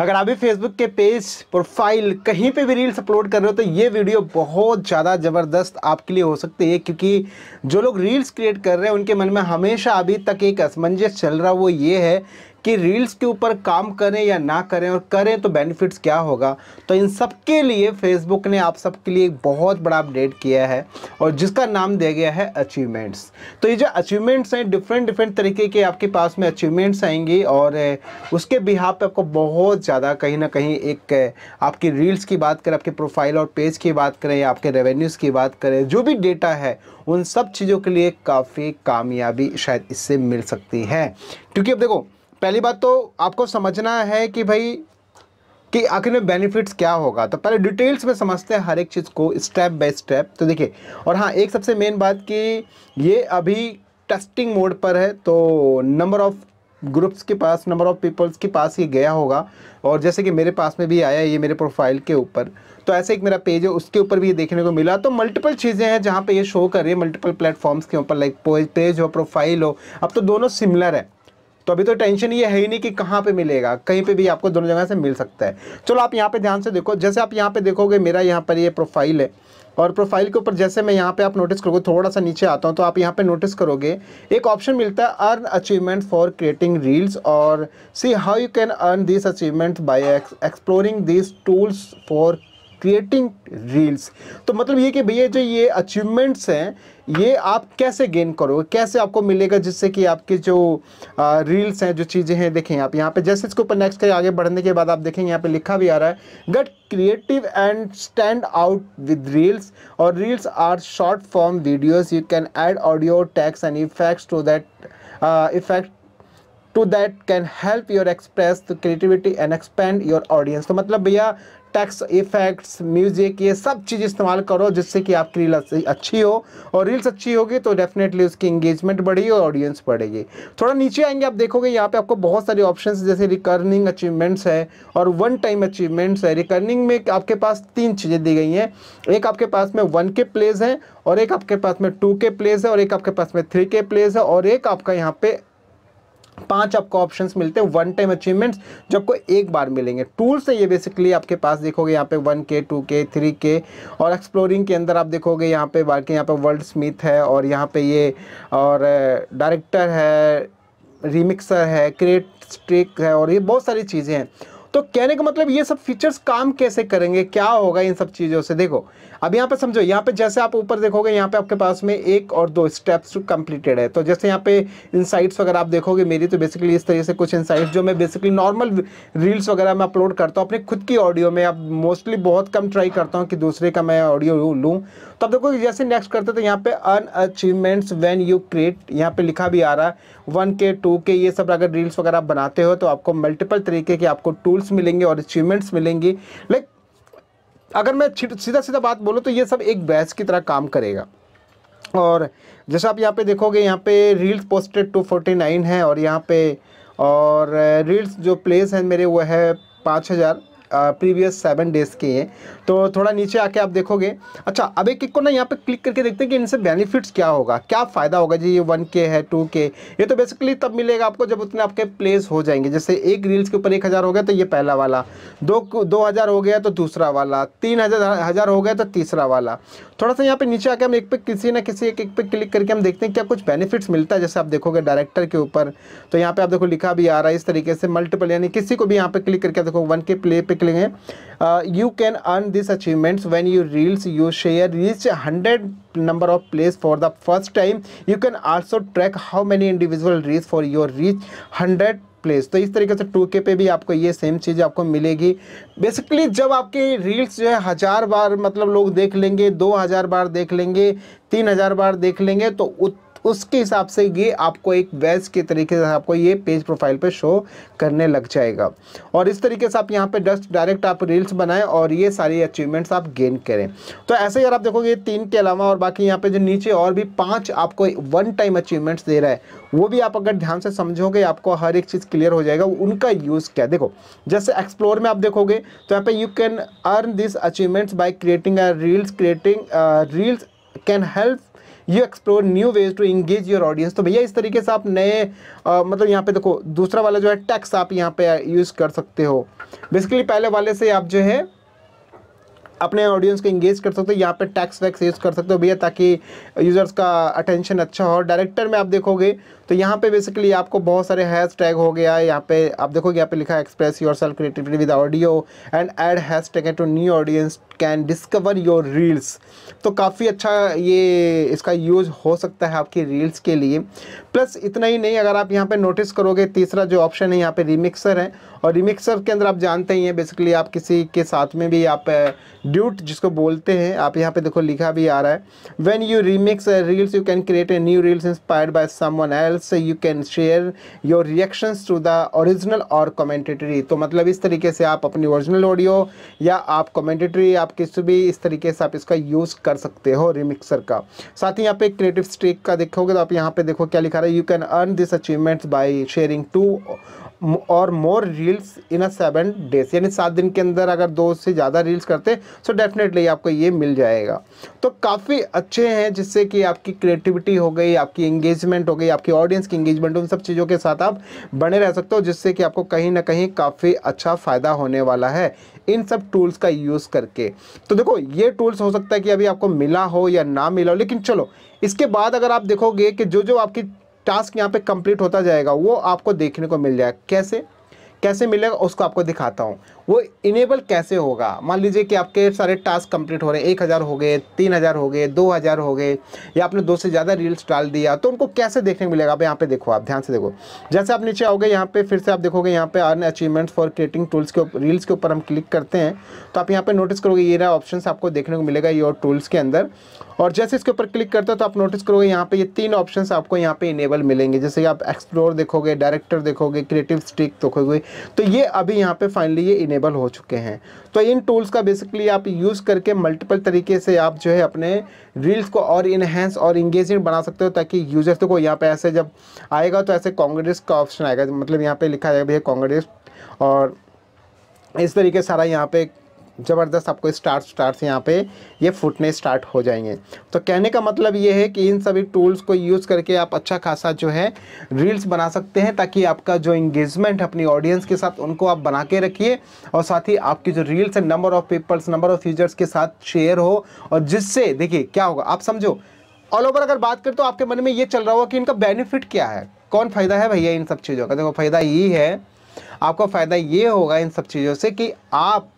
अगर आप भी फेसबुक के पेज प्रोफाइल कहीं पे भी रील्स अपलोड कर रहे हो तो ये वीडियो बहुत ज़्यादा ज़बरदस्त आपके लिए हो सकती है क्योंकि जो लोग रील्स क्रिएट कर रहे हैं उनके मन में हमेशा अभी तक एक असमंजस चल रहा वो ये है कि रील्स के ऊपर काम करें या ना करें और करें तो बेनिफिट्स क्या होगा तो इन सब के लिए फेसबुक ने आप सबके लिए एक बहुत बड़ा अपडेट किया है और जिसका नाम दिया गया है अचीवमेंट्स तो ये जो अचीवमेंट्स हैं डिफरेंट डिफरेंट तरीके के आपके पास में अचीवमेंट्स आएंगी और उसके बिहार पे आपको बहुत बहुत ज़्यादा कहीं ना कहीं एक आपकी रील्स की बात करें आपके प्रोफाइल और पेज की बात करें या आपके रेवेन्यूज़ की बात करें जो भी डेटा है उन सब चीज़ों के लिए काफ़ी कामयाबी शायद इससे मिल सकती है क्योंकि अब देखो पहली बात तो आपको समझना है कि भाई कि आखिर में बेनिफिट्स क्या होगा तो पहले डिटेल्स में समझते हैं हर एक चीज़ को स्टेप बाय स्टेप तो देखिए और हाँ एक सबसे मेन बात कि ये अभी टेस्टिंग मोड पर है तो नंबर ऑफ़ ग्रुप्स के पास नंबर ऑफ़ पीपल्स के पास ये गया होगा और जैसे कि मेरे पास में भी आया ये मेरे प्रोफाइल के ऊपर तो ऐसे एक मेरा पेज है उसके ऊपर भी ये देखने को मिला तो मल्टीपल चीज़ें हैं जहाँ पे ये शो कर रही है मल्टीपल प्लेटफॉर्म्स के ऊपर लाइक पेज हो प्रोफाइल हो अब तो दोनों सिमिलर है तो अभी तो टेंशन ये है ही नहीं कि कहाँ पे मिलेगा कहीं पे भी आपको दोनों जगह से मिल सकता है चलो आप यहाँ पे ध्यान से देखो जैसे आप यहाँ पे देखोगे मेरा यहाँ पर ये यह प्रोफाइल है और प्रोफाइल के ऊपर जैसे मैं यहाँ पे आप नोटिस करोगे थोड़ा सा नीचे आता हूँ तो आप यहाँ पे नोटिस करोगे एक ऑप्शन मिलता है earn achievement for creating reels और see how you can earn this achievement by exploring this tools for creating reels तो मतलब ये कि भैया जो ये अचीवमेंट्स हैं ये आप कैसे गेन करोगे कैसे आपको मिलेगा जिससे कि आपके जो रील्स हैं जो चीज़ें हैं देखें आप यहाँ पे जैसे इसके ऊपर नेक्स्ट करें आगे बढ़ने के बाद आप देखेंगे यहाँ पे लिखा भी आ रहा है get creative and stand out with reels और reels are short form videos you can add audio tracks and effects to that effect to that can help your express creativity and expand your audience तो मतलब भैया tax effects music ये सब चीज़ इस्तेमाल करो जिससे कि आपकी रील अच्छी हो और रील्स अच्छी होगी तो डेफिनेटली उसकी इंगेजमेंट बढ़ेगी और ऑडियंस बढ़ेगी थोड़ा नीचे आएंगे आप देखोगे यहाँ पे आपको बहुत सारे ऑप्शंस जैसे रिकर्निंग अचीवमेंट्स है और वन टाइम अचीवमेंट्स है रिकर्निंग में आपके पास तीन चीज़ें दी गई हैं एक आपके पास में वन के प्लेज हैं और एक आपके पास में टू के प्लेज है और एक आपके पास में थ्री के प्लेज है और एक आपका यहाँ पे पांच आपको ऑप्शन मिलते हैं वन टाइम अचीवमेंट्स जो आपको एक बार मिलेंगे टूल्स है ये बेसिकली आपके पास देखोगे यहाँ पे वन के टू के थ्री के और एक्सप्लोरिंग के अंदर आप देखोगे यहाँ पे बाकी यहाँ पे वर्ल्ड स्मिथ है और यहाँ पे ये और डायरेक्टर है रिमिक्सर है क्रिएट स्ट्रिक है और ये बहुत सारी चीज़ें हैं तो कहने का मतलब ये सब फीचर्स काम कैसे करेंगे क्या होगा इन सब चीज़ों से देखो अब यहाँ पे समझो यहाँ पे जैसे आप ऊपर देखोगे यहाँ पे आपके पास में एक और दो स्टेप्स कंप्लीटेड है तो जैसे यहाँ पे इनसाइट्स वगैरह आप देखोगे मेरी तो बेसिकली इस तरीके से कुछ इनसाइट्स जो मैं बेसिकली नॉर्मल रील्स वगैरह मैं अपलोड करता हूँ अपने खुद की ऑडियो में अब मोस्टली बहुत कम ट्राई करता हूँ कि दूसरे का मैं ऑडियो लूँ तो अब देखो जैसे नेक्स्ट करते तो यहाँ पे earn achievements when you create यहाँ पे लिखा भी आ रहा है वन के टू के ये सब अगर रील्स वगैरह बनाते हो तो आपको मल्टीपल तरीके के आपको टूल्स मेडल्स मिलेंगे और अचीवमेंट्स मिलेंगे लाइक अगर मैं सीधा सीधा बात बोलूँ तो ये सब एक बैच की तरह काम करेगा और जैसा आप यहाँ पे देखोगे यहाँ पे रील्स पोस्टेड 249 है और यहाँ पे और रील्स जो प्लेस हैं मेरे वो है पाँच हज़ार प्रीवियस सेवन डेज़ के हैं तो थोड़ा नीचे आके आप देखोगे अच्छा अब एक एक को ना यहाँ पे क्लिक करके देखते हैं कि इनसे बेनिफिट्स क्या होगा क्या फ़ायदा होगा जी ये वन के है टू के ये तो बेसिकली तब मिलेगा आपको जब उतने आपके प्लेस हो जाएंगे जैसे एक रील्स के ऊपर एक हज़ार हो गया तो ये पहला वाला दो दो हज़ार हो गया तो दूसरा वाला तीन हज़ार हज़ार हो गया तो तीसरा वाला थोड़ा सा यहाँ पर नीचे आके हम एक पे किसी ना किसी एक एक पे क्लिक करके हम देखते हैं क्या कुछ बेनिफिट्स मिलता है जैसे आप देखोगे डायरेक्टर के ऊपर तो यहाँ पे आप देखो लिखा भी आ रहा है इस तरीके से मल्टीपल यानी किसी को भी यहाँ पे क्लिक करके देखो वन के प्ले पे निकलेंगे you can earn this achievements when you reels you share reach hundred number of plays for the first time you can also track how many individual reach for your reach hundred plays तो इस तरीके से to के पे भी आपको ये same चीज़ आपको मिलेगी बेसिकली जब आपके रील्स जो है हज़ार बार मतलब लोग देख लेंगे दो हज़ार बार देख लेंगे तीन हज़ार बार देख लेंगे तो उत उसके हिसाब से ये आपको एक वेज के तरीके से आपको ये पेज प्रोफाइल पे शो करने लग जाएगा और इस तरीके से आप यहाँ पे डस्ट डायरेक्ट आप रील्स बनाएं और ये सारी अचीवमेंट्स आप गेन करें तो ऐसे ही अगर आप देखोगे तीन के अलावा और बाकी यहाँ पे जो नीचे और भी पाँच आपको वन टाइम अचीवमेंट्स दे रहा है वो भी आप अगर ध्यान से समझोगे आपको हर एक चीज़ क्लियर हो जाएगा उनका यूज़ क्या देखो जैसे एक्सप्लोर में आप देखोगे तो यहाँ पे you can earn this achievements by creating reels creating reels can help you explore new ways to engage your audience तो भैया इस तरीके से आप नए आ, मतलब यहाँ पे देखो दूसरा वाला जो है टैक्स आप यहाँ पे यूज़ कर सकते हो बेसिकली पहले वाले से आप जो है अपने ऑडियंस को इंगेज कर सकते हो यहाँ पे टैक्स वैक्स यूज़ कर सकते हो भैया ताकि यूज़र्स का अटेंशन अच्छा हो डायरेक्टर में आप देखोगे तो यहाँ पे बेसिकली आपको बहुत सारे हैश टैग हो गया है यहाँ पे आप देखोगे यहाँ पे लिखा है express your self creativity with audio and add hashtag to new audience can discover your reels तो काफ़ी अच्छा ये इसका यूज हो सकता है आपकी रील्स के लिए प्लस इतना ही नहीं अगर आप यहाँ पे नोटिस करोगे तीसरा जो ऑप्शन है यहाँ पे रिमिक्सर है और रिमिक्सर के अंदर आप जानते ही हैं बेसिकली आप किसी के साथ में भी आप ड्यूट जिसको बोलते हैं आप यहाँ पे देखो लिखा भी आ रहा है when you remix reels you can create a new reels inspired by someone else you can share your reactions to the original और कमेंटेटरी तो मतलब इस तरीके से आप अपनी ओरिजिनल ऑडियो या आप कमेंटेटरी आप किसी भी इस तरीके से आप इसका यूज़ कर सकते हो रिमिक्सर का साथ ही यहाँ पे क्रिएटिव स्ट्रीक का देखोगे तो आप यहाँ पे देखो क्या लिखा रहा है you can earn this achievements by sharing two और more reels in a seven days यानी सात दिन के अंदर अगर दो से ज़्यादा रील्स करते सो डेफिनेटली आपको ये मिल जाएगा तो काफ़ी अच्छे हैं जिससे कि आपकी क्रिएटिविटी हो गई आपकी इंगेजमेंट हो गई आपकी ऑडियंस की इंगेजमेंट उन सब चीज़ों के साथ आप बने रह सकते हो जिससे कि आपको कहीं ना कहीं काफ़ी अच्छा फ़ायदा होने वाला है इन सब टूल्स का यूज़ करके तो देखो ये टूल्स हो सकता है कि अभी आपको मिला हो या ना मिला हो लेकिन चलो इसके बाद अगर आप देखोगे कि जो जो आपकी टास्क यहाँ पे कंप्लीट होता जाएगा वो आपको देखने को मिल जाएगा कैसे कैसे मिलेगा उसको आपको दिखाता हूँ वो इनेबल कैसे होगा मान लीजिए कि आपके सारे टास्क कंप्लीट हो रहे हैं एक हज़ार हो गए तीन हज़ार हो गए दो हज़ार हो गए या आपने दो से ज़्यादा रील्स डाल दिया तो उनको कैसे देखने को मिलेगा आप यहाँ पे देखो आप ध्यान से देखो जैसे आप नीचे आओगे यहाँ पे फिर से आप देखोगे यहाँ पे earn achievements for creating tools के रील्स के ऊपर हम क्लिक करते हैं तो आप यहाँ पर नोटिस करोगे ये रहा ऑप्शन आपको देखने को मिलेगा योर टूल्स के अंदर और जैसे इसके ऊपर क्लिक करते हो तो आप नोटिस करोगे यहाँ पे ये तीन ऑप्शन आपको यहाँ पे इनेबल मिलेंगे जैसे कि आप एक्सप्लोर देखोगे डायरेक्टर देखोगे क्रिएटिव स्टिक देखोगे तो ये अभी यहाँ पे फाइनली ये इनेबल हो चुके हैं तो इन टूल्स का बेसिकली आप यूज़ करके मल्टीपल तरीके से आप जो है अपने रील्स को और इन्हेंस और इंगेजिंग बना सकते हो ताकि यूजर्स को यहाँ पर ऐसे जब आएगा तो ऐसे कांग्रेस का ऑप्शन आएगा मतलब यहाँ पर लिखा जाएगा भैया कांग्रेस और इस तरीके सारा यहाँ पे ज़बरदस्त आपको स्टार्स स्टार्स यहाँ पे ये फूटने स्टार्ट हो जाएंगे तो कहने का मतलब ये है कि इन सभी टूल्स को यूज़ करके आप अच्छा खासा जो है रील्स बना सकते हैं ताकि आपका जो इंगेजमेंट अपनी ऑडियंस के साथ उनको आप बना के रखिए और साथ ही आपकी जो रील्स है number of peoples number of users के साथ शेयर हो और जिससे देखिए क्या होगा आप समझो ऑल ओवर अगर बात करें तो आपके मन में ये चल रहा होगा कि इनका बेनिफिट क्या है कौन फ़ायदा है भैया इन सब चीज़ों का देखो फ़ायदा ये है आपका फ़ायदा ये होगा इन सब चीज़ों से कि आप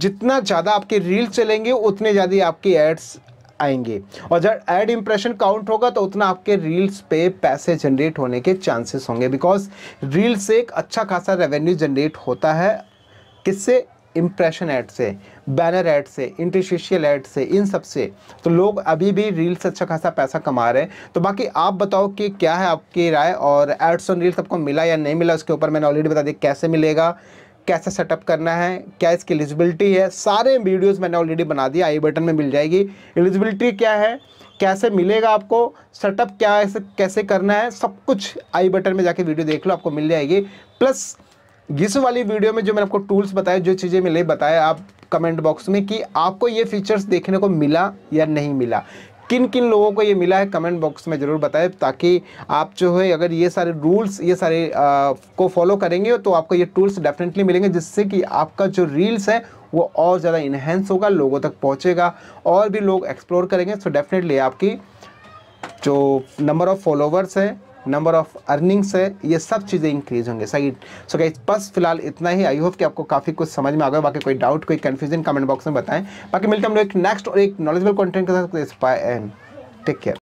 जितना ज़्यादा आपके रील चलेंगे उतने ज़्यादा आपके एड्स आएंगे और जब एड इंप्रेशन काउंट होगा तो उतना आपके रील्स पे पैसे जनरेट होने के चांसेस होंगे बिकॉज रील्स से एक अच्छा खासा रेवेन्यू जनरेट होता है किससे इम्प्रेशन ऐड से बैनर ऐड से इंटरशिशियल ऐड से इन सब से तो लोग अभी भी रील्स से अच्छा खासा पैसा कमा रहे हैं तो बाकी आप बताओ कि क्या है आपकी राय और एड्स और रील्स आपको मिला या नहीं मिला उसके ऊपर मैंने ऑलरेडी बता दिया कैसे मिलेगा कैसे सेटअप करना है क्या इसकी एलिजिबिलिटी है सारे वीडियोस मैंने ऑलरेडी बना दिया आई बटन में मिल जाएगी एलिजिबिलिटी क्या है कैसे मिलेगा आपको सेटअप क्या है कैसे करना है सब कुछ आई बटन में जाके वीडियो देख लो आपको मिल जाएगी प्लस इस वाली वीडियो में जो मैंने आपको टूल्स बताए जो चीज़ें मिले बताया आप कमेंट बॉक्स में कि आपको ये फीचर्स देखने को मिला या नहीं मिला किन किन लोगों को ये मिला है कमेंट बॉक्स में ज़रूर बताएं ताकि आप जो है अगर ये सारे रूल्स ये सारे आ, को फॉलो करेंगे तो आपको ये टूल्स डेफिनेटली मिलेंगे जिससे कि आपका जो रील्स है वो और ज़्यादा इन्हेंस होगा लोगों तक पहुँचेगा और भी लोग एक्सप्लोर करेंगे सो डेफिनेटली आपकी जो नंबर ऑफ़ फॉलोवर्स है नंबर ऑफ अर्निंग्स है ये सब चीज़ें इंक्रीज होंगे सही सो गाइज बस फिलहाल इतना ही आई होप कि आपको काफ़ी कुछ समझ में आ गया बाकी कोई डाउट कोई कन्फ्यूजन कमेंट बॉक्स में बताएं बाकी मिलते हम लोग एक नेक्स्ट और एक नॉलेजेबल कॉन्टेंट के साथ टेक केयर